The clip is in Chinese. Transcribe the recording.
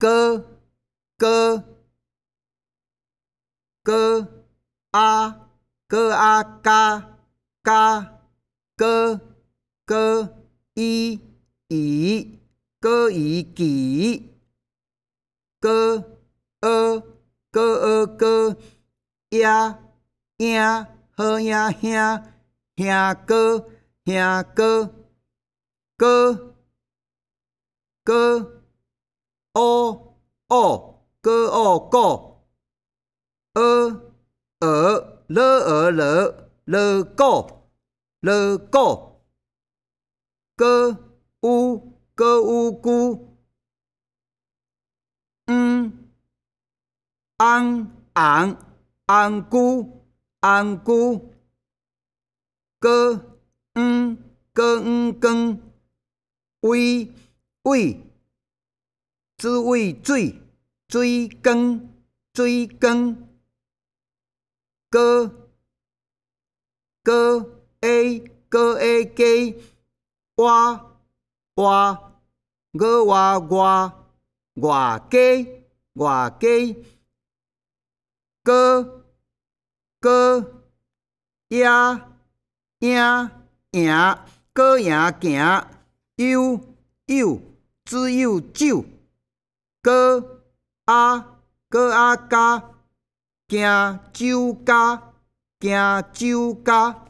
哥，哥，哥啊，哥啊，嘎，嘎，哥，哥，一，以，哥以几，哥，二，哥呃哥呃哥呀，呀，好呀，兄，兄哥，兄哥，哥，哥。哦哦，哥哦哥，儿儿乐儿乐乐哥，乐哥，哥乌哥乌姑，嗯，昂昂昂姑昂姑，哥嗯哥嗯哥，喂喂。只为最追根追根哥哥诶哥诶给哇哇哥哇哇哇给哇给哥哥呀呀呀哥呀呀有有只有酒哥啊，哥啊，家，行酒家，行酒家。